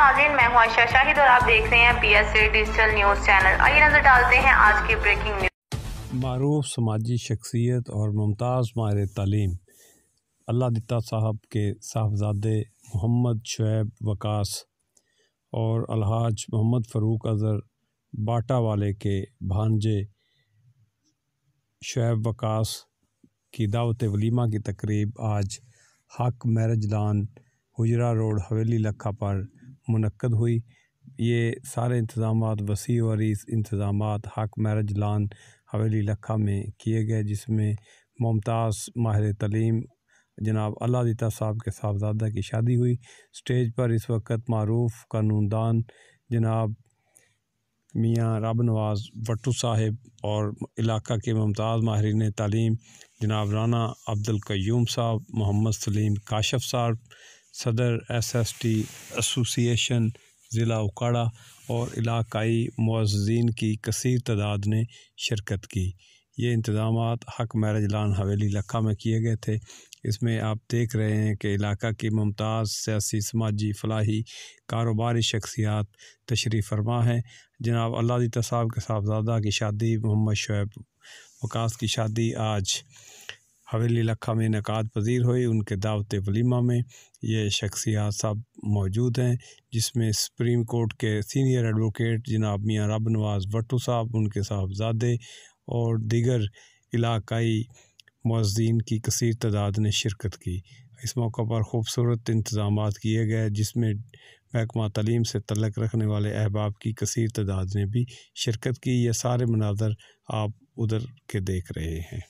ناظرین میں ہوں عائشہ شاہد اور آپ دیکھ رہے ہیں P S A digital news channel آئیے نظر ڈالتے ہیں آج کی بریکنگ نیوز معروف سماجی شخصیت اور ممتاز ماہر تعلیم اللہ دتہ صاحب کے صاحبزادے محمد شعیب وکاس اور الحاج محمد فروق اظہر باٹا والے کے بھانجے شعیب وکاس کی دعوت ولیمہ کی تقریب آج Haq marriage lawn Hujra road Haveli Lakha پر منعقد ہوئی یہ سارے انتظامات وسیع عریض انتظامات حق میرج لان حویلی لکھا میں کیے گئے جس میں ممتاز ماہر تعلیم جناب اللہ دیتا صاحب کے صاحبزادہ کی شادی ہوئی سٹیج پر اس وقت معروف قانوندان جناب میاں راب نواز بٹو صاحب اور علاقہ کے ممتاز ماہرین تعلیم جناب رانا عبد القیوم صاحب محمد سلیم کاشف صاحب صدر ایس ایس ٹی ایسوسی ایشن ضلع اکاڑا اور علاقائی معززین کی کثیر تعداد نے شرکت کی یہ انتظامات حق میرج لان حویلی لکھا میں کیے گئے تھے اس میں آپ دیکھ رہے ہیں کہ علاقہ کی ممتاز سیاسی سماجی فلاحی کاروباری شخصیات تشریف فرما ہیں جناب اللہ تصاب کے صاحبزادہ کی شادی محمد شعیب مکاس کی شادی آج حویلی لکھا میں انعقاد پذیر ہوئی ان کے دعوت ولیمہ میں یہ شخصیات سب موجود ہیں جس میں سپریم کورٹ کے سینئر ایڈوکیٹ جناب میاں رب نواز بھٹو صاحب ان کے صاحبزادے اور دیگر علاقائی معذین کی کثیر تعداد نے شرکت کی اس موقع پر خوبصورت انتظامات کیے گئے جس میں محکمہ تعلیم سے تلق رکھنے والے احباب کی کثیر تعداد نے بھی شرکت کی یہ سارے مناظر آپ ادھر کے دیکھ رہے ہیں